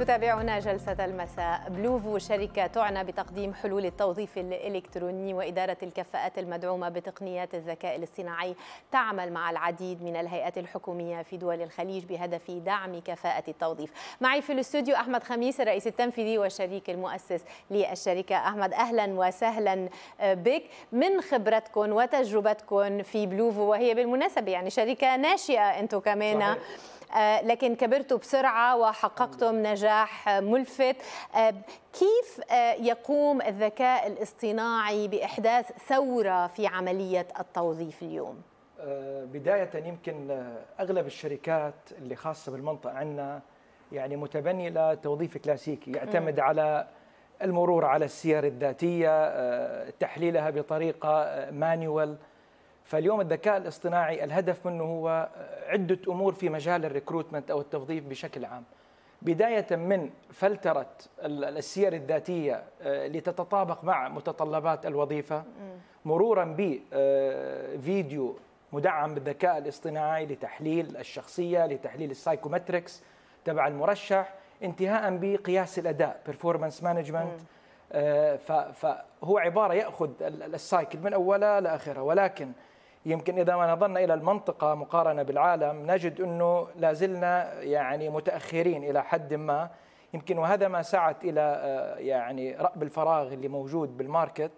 تتابعنا جلسة المساء بلوفو شركة تعنى بتقديم حلول التوظيف الإلكتروني وإدارة الكفاءات المدعومة بتقنيات الذكاء الاصطناعي تعمل مع العديد من الهيئات الحكومية في دول الخليج بهدف دعم كفاءة التوظيف معي في الاستوديو أحمد خميس الرئيس التنفيذي والشريك المؤسس للشركة أحمد أهلا وسهلا آه، بك من خبرتكم وتجربتكم في بلوفو وهي بالمناسبة يعني شركة ناشئة أنتم كمان صحيح. آه، لكن كبرتوا بسرعة وحققتم نجاح ملفت آه، كيف آه، يقوم الذكاء الاصطناعي بإحداث ثورة في عملية التوظيف اليوم؟ بداية يمكن أغلب الشركات اللي خاصة بالمنطقة عندنا يعني متبني لتوظيف كلاسيكي يعتمد على المرور على السير الذاتية تحليلها بطريقة مانيوال فاليوم الذكاء الاصطناعي الهدف منه هو عدة أمور في مجال الريكروتمنت أو التوظيف بشكل عام بداية من فلترة السير الذاتية آه، لتتطابق مع متطلبات الوظيفة مرورا بفيديو آه، مدعم بالذكاء الاصطناعي لتحليل الشخصية لتحليل السايكومتريكس تبع المرشح انتهاء بقياس الأداء بيرفورمانس مانجمنت فهو عبارة يأخذ السايكل من أولها لآخرها ولكن يمكن إذا ما نظرنا إلى المنطقة مقارنة بالعالم نجد أنه لازلنا يعني متأخرين إلى حد ما يمكن وهذا ما سعت إلى آه، يعني رأب الفراغ اللي موجود بالماركت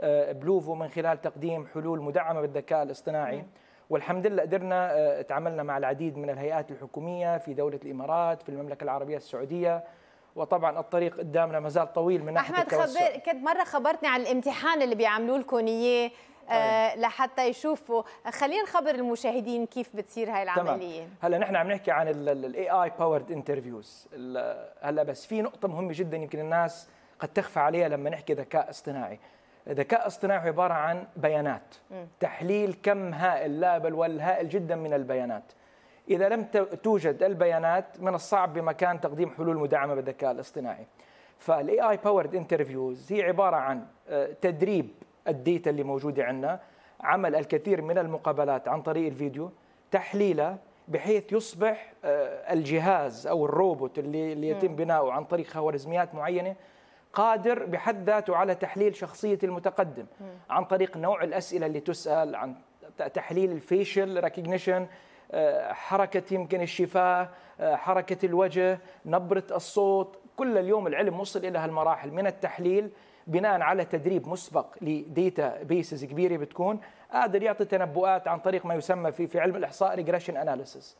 آه، بلوفو من خلال تقديم حلول مدعمة بالذكاء الاصطناعي نعم. والحمد لله قدرنا آه، تعاملنا مع العديد من الهيئات الحكومية في دولة الإمارات في المملكة العربية السعودية وطبعا الطريق قدامنا ما زال طويل من ناحيه احمد خبر كنت مره خبرتني عن الامتحان اللي بيعملوا لكم اياه طيب. آه، لحتى يشوفوا خلينا نخبر المشاهدين كيف بتصير هاي العمليه تمام. هلا نحن عم نحكي عن الاي اي باورد انترفيوز هلا بس في نقطه مهمه جدا يمكن الناس قد تخفى عليها لما نحكي ذكاء اصطناعي ذكاء اصطناعي عباره عن بيانات م. تحليل كم هائل لا بل والهائل جدا من البيانات اذا لم توجد البيانات من الصعب بمكان تقديم حلول مدعمه بالذكاء الاصطناعي فالاي اي باورد انترفيوز هي عباره عن آه، تدريب الديتا اللي موجوده عندنا عمل الكثير من المقابلات عن طريق الفيديو تحليله بحيث يصبح آه، الجهاز او الروبوت اللي, اللي يتم بناؤه عن طريق خوارزميات معينه قادر بحد ذاته على تحليل شخصيه المتقدم عن طريق نوع الاسئله اللي تسال عن تحليل الفيشل ريكوجنيشن آه، حركه يمكن الشفاه آه، حركه الوجه نبره الصوت كل اليوم العلم وصل الى هالمراحل من التحليل بناء على تدريب مسبق لديتا بيسز كبيره بتكون قادر يعطي تنبؤات عن طريق ما يسمى في في علم الاحصاء ريجريشن اناليسيس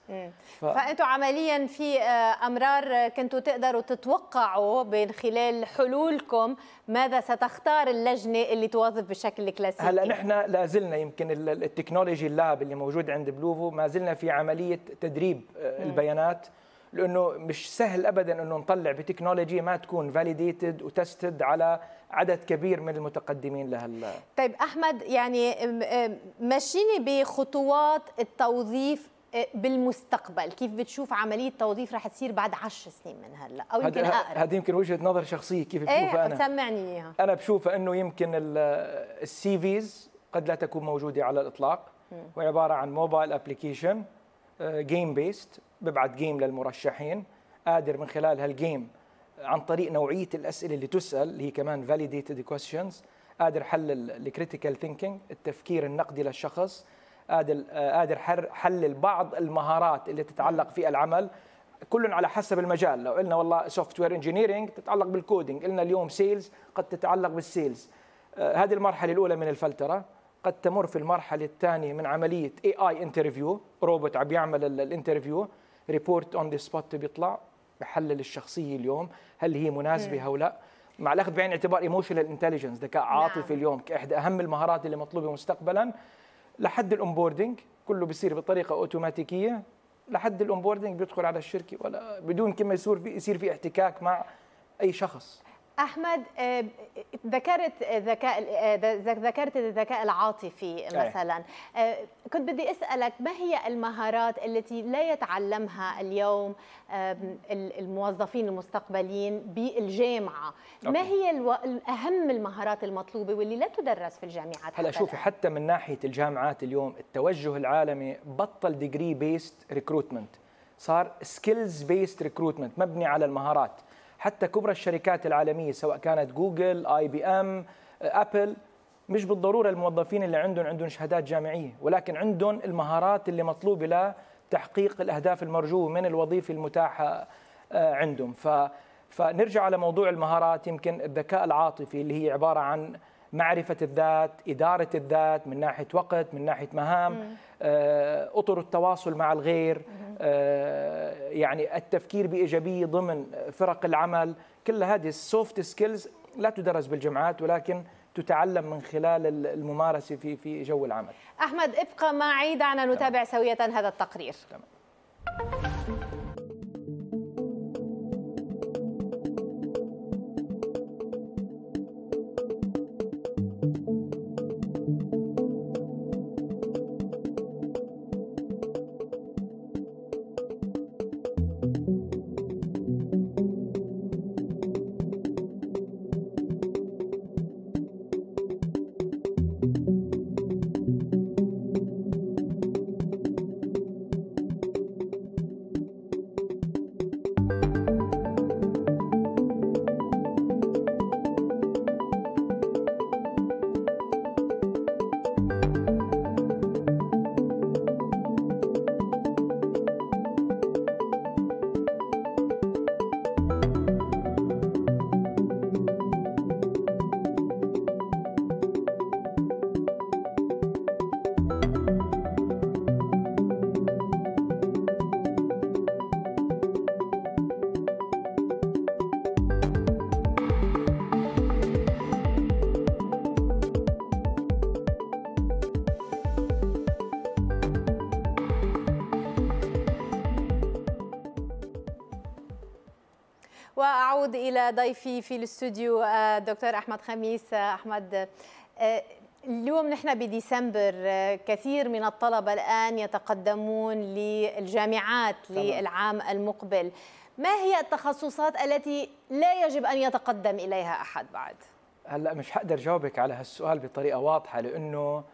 ف... فانتم عمليا في آه، امرار كنتوا تقدروا تتوقعوا من خلال حلولكم ماذا ستختار اللجنه اللي توظف بشكل كلاسيكي هلا نحن لا زلنا يمكن التكنولوجي اللاب اللي موجود عند بلوفو ما زلنا في عمليه تدريب آه، البيانات لانه مش سهل ابدا انه نطلع بتكنولوجي ما تكون فاليديتد وتستد على عدد كبير من المتقدمين لهال طيب احمد يعني مشيني بخطوات التوظيف بالمستقبل كيف بتشوف عمليه التوظيف رح تصير بعد 10 سنين من هلا او يمكن اقرب هذه يمكن وجهه نظر شخصيه كيف بشوفها ايه انا سمعني اياها انا بشوفها انه يمكن السي فيز قد لا تكون موجوده على الاطلاق وعباره عن موبايل ابلكيشن جيم بيست ببعت جيم للمرشحين قادر من خلال هالجيم عن طريق نوعيه الاسئله اللي تسال اللي هي كمان فاليديتد كويستشنز قادر حل الكريتيكال ثينكينج التفكير النقدي للشخص قادر قادر حلل بعض المهارات اللي تتعلق في العمل كل على حسب المجال لو قلنا والله سوفت وير انجينيرنج تتعلق بالكودينج قلنا اليوم سيلز قد تتعلق بالسيلز آه، هذه المرحله الاولى من الفلتره قد تمر في المرحله الثانيه من عمليه اي اي انترفيو روبوت عم يعمل الانترفيو ريبورت اون ذا سبوت بيطلع بحلل الشخصيه اليوم هل هي مناسبه إيه. او لا مع الاخذ بعين الاعتبار ايموشنال انتليجنس ذكاء نعم. عاطفي نعم. اليوم كاحدى اهم المهارات اللي مطلوبه مستقبلا لحد الاونبوردنج كله بيصير بطريقه اوتوماتيكيه لحد الاونبوردنج بيدخل على الشركه ولا بدون كما يصير في يصير في احتكاك مع اي شخص احمد آه، ذكرت آه، ذكاء آه، ذكرت الذكاء العاطفي مثلا كنت بدي اسالك ما هي المهارات التي لا يتعلمها اليوم الموظفين المستقبليين بالجامعه ما هي اهم المهارات المطلوبه واللي لا تدرس في الجامعات هلا شوفي حتى من ناحيه الجامعات اليوم التوجه العالمي بطل ديجري بيست ريكروتمنت صار سكيلز بيست ريكروتمنت مبني على المهارات حتى كبرى الشركات العالميه سواء كانت جوجل اي بي ام آه، ابل مش بالضروره الموظفين اللي عندهم عندهم شهادات جامعيه ولكن عندهم المهارات اللي مطلوبه لتحقيق الاهداف المرجوه من الوظيفه المتاحه آه، عندهم ف فنرجع على موضوع المهارات يمكن الذكاء العاطفي اللي هي عباره عن معرفة الذات إدارة الذات من ناحية وقت من ناحية مهام آه، أطر التواصل مع الغير آه، يعني التفكير بايجابيه ضمن فرق العمل كل هذه السوفت سكيلز لا تدرس بالجامعات ولكن تتعلم من خلال الممارسه في في جو العمل. احمد ابقى معي دعنا نتابع سويه هذا التقرير. تمام. واعود الى ضيفي في الاستوديو الدكتور آه، احمد خميس آه، احمد آه، اليوم نحن بديسمبر كثير من الطلبه الان يتقدمون للجامعات للعام المقبل ما هي التخصصات التي لا يجب ان يتقدم اليها احد بعد هلا مش حقدر جاوبك على هالسؤال بطريقه واضحه لانه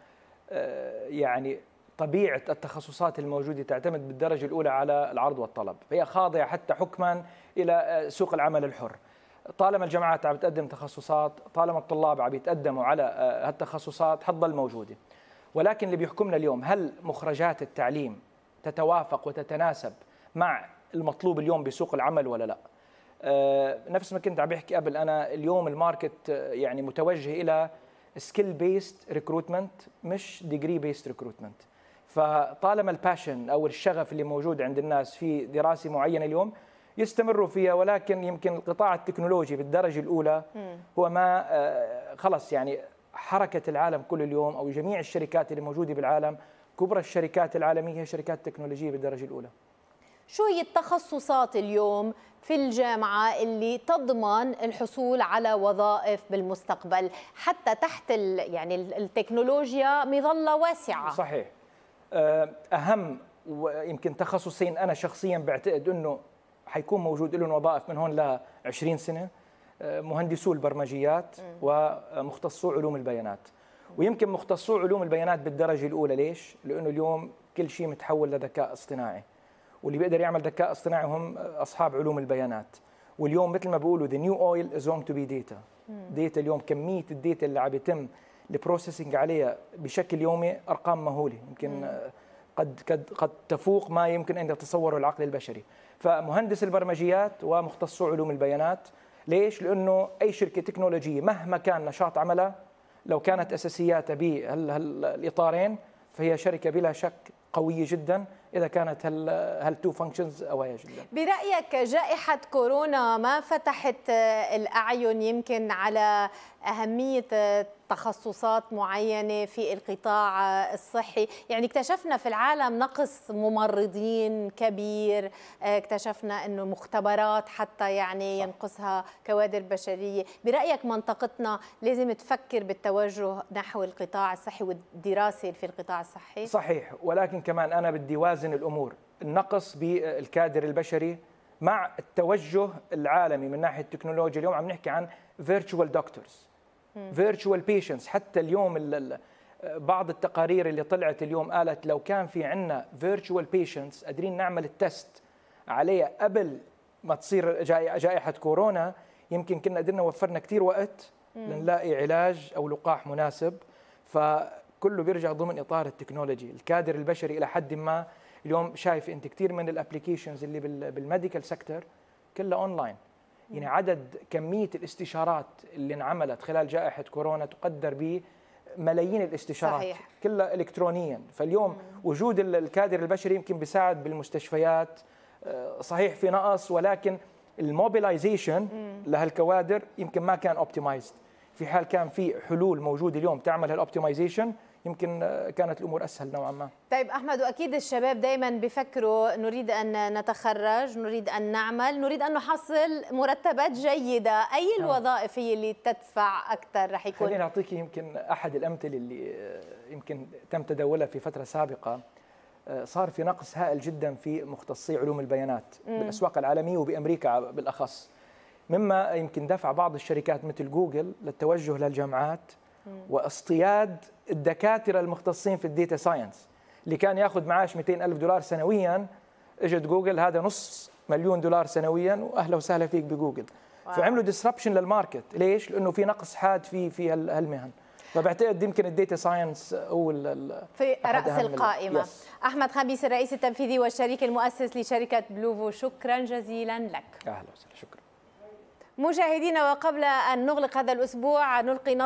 يعني طبيعه التخصصات الموجوده تعتمد بالدرجه الاولى على العرض والطلب، فهي خاضعه حتى حكما الى آه، سوق العمل الحر. طالما الجامعات عم تقدم تخصصات، طالما الطلاب عم يتقدموا على آه، هالتخصصات حتضل موجوده. ولكن اللي بيحكمنا اليوم هل مخرجات التعليم تتوافق وتتناسب مع المطلوب اليوم بسوق العمل ولا لا؟ آه، نفس ما كنت عم بحكي قبل انا اليوم الماركت يعني متوجه الى سكيل بيست ريكروتمنت مش ديجري بيست ريكروتمنت فطالما الباشن او الشغف اللي موجود عند الناس في دراسه معينه اليوم يستمروا فيها ولكن يمكن القطاع التكنولوجي بالدرجه الاولى هو ما آه، خلص يعني حركه العالم كل اليوم او جميع الشركات اللي موجوده بالعالم كبرى الشركات العالميه هي شركات تكنولوجيه بالدرجه الاولى شو هي التخصصات اليوم في الجامعة اللي تضمن الحصول على وظائف بالمستقبل حتى تحت يعني التكنولوجيا مظلة واسعة صحيح آه، اهم ويمكن تخصصين انا شخصيا بعتقد انه حيكون موجود لهم وظائف من هون ل 20 سنه آه، مهندسو البرمجيات ومختصو علوم البيانات ويمكن مختصو علوم البيانات بالدرجه الاولى ليش؟ لانه اليوم كل شيء متحول لذكاء اصطناعي واللي بيقدر يعمل ذكاء اصطناعي هم اصحاب علوم البيانات واليوم مثل ما بيقولوا ذا نيو اويل از تو بي ديتا ديتا اليوم كميه الديتا اللي عم يتم البروسيسنج عليها بشكل يومي ارقام مهوله يمكن قد قد قد تفوق ما يمكن ان يتصوره العقل البشري فمهندس البرمجيات ومختصو علوم البيانات ليش لانه اي شركه تكنولوجيه مهما كان نشاط عملها لو كانت اساسياتها بهالاطارين فهي شركه بلا شك قويه جدا اذا كانت هال هال تو فانكشنز قويه جدا برايك جائحه كورونا ما فتحت الاعين يمكن على اهميه تخصصات معينة في القطاع الصحي يعني اكتشفنا في العالم نقص ممرضين كبير آه، اكتشفنا أنه مختبرات حتى يعني ينقصها كوادر بشرية برأيك منطقتنا لازم تفكر بالتوجه نحو القطاع الصحي والدراسة في القطاع الصحي صحيح ولكن كمان أنا بدي وازن الأمور النقص بالكادر البشري مع التوجه العالمي من ناحيه التكنولوجيا اليوم عم نحكي عن فيرتشوال دكتورز فيرتشوال بيشنس حتى اليوم بعض التقارير اللي طلعت اليوم قالت لو كان في عندنا فيرتشوال بيشنس قادرين نعمل التست عليها قبل ما تصير جائحه كورونا يمكن كنا قدرنا وفرنا كثير وقت لنلاقي علاج او لقاح مناسب فكله بيرجع ضمن اطار التكنولوجي الكادر البشري الى حد ما اليوم شايف انت كثير من الابلكيشنز اللي بالميديكال سيكتور كلها اونلاين يعني عدد كميه الاستشارات اللي انعملت خلال جائحه كورونا تقدر بملايين الاستشارات صحيح. كلها الكترونيا فاليوم مم. وجود الكادر البشري يمكن بيساعد بالمستشفيات آه، صحيح في نقص ولكن الموبيلايزيشن لهالكوادر يمكن ما كان اوبتمايزد في حال كان في حلول موجوده اليوم تعمل هالاوبتمايزيشن يمكن كانت الامور اسهل نوعا ما طيب احمد واكيد الشباب دائما بفكروا نريد ان نتخرج نريد ان نعمل نريد ان نحصل مرتبات جيده اي نعم. الوظائف هي اللي تدفع اكثر رح يكون خليني اعطيك يمكن احد الامثله اللي يمكن تم تداولها في فتره سابقه صار في نقص هائل جدا في مختصي علوم البيانات بالاسواق العالميه وبامريكا بالاخص مما يمكن دفع بعض الشركات مثل جوجل للتوجه للجامعات واصطياد الدكاتره المختصين في الديتا ساينس اللي كان ياخذ معاش 200 ألف دولار سنويا اجت جوجل هذا نص مليون دولار سنويا واهلا وسهلا فيك بجوجل واو. فعملوا ديسربشن للماركت ليش لانه في نقص حاد في في هالمهن فبعتقد يمكن الديتا ساينس هو في راس القائمه يس. احمد خميس الرئيس التنفيذي والشريك المؤسس لشركه بلوفو شكرا جزيلا لك اهلا وسهلا شكرا مشاهدينا وقبل ان نغلق هذا الاسبوع نلقي نظر